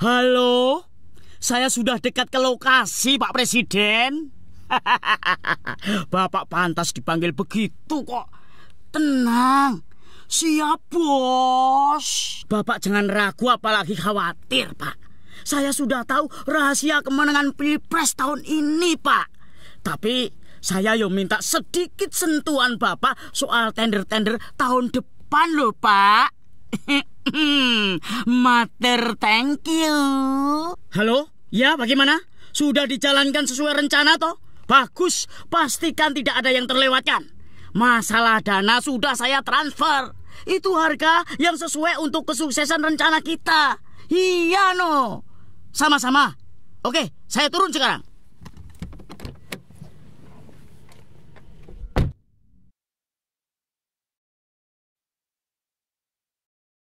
Halo, saya sudah dekat ke lokasi Pak Presiden. Bapak pantas dipanggil begitu kok. Tenang, siap bos. Bapak jangan ragu apalagi khawatir Pak. Saya sudah tahu rahasia kemenangan Pilpres tahun ini Pak. Tapi saya yo minta sedikit sentuhan Bapak soal tender-tender tahun depan loh Pak. Hmm, mater, thank you. Halo? Ya, bagaimana? Sudah dijalankan sesuai rencana toh? Bagus, pastikan tidak ada yang terlewatkan. Masalah dana sudah saya transfer. Itu harga yang sesuai untuk kesuksesan rencana kita. Iya no. Sama-sama. Oke, saya turun sekarang.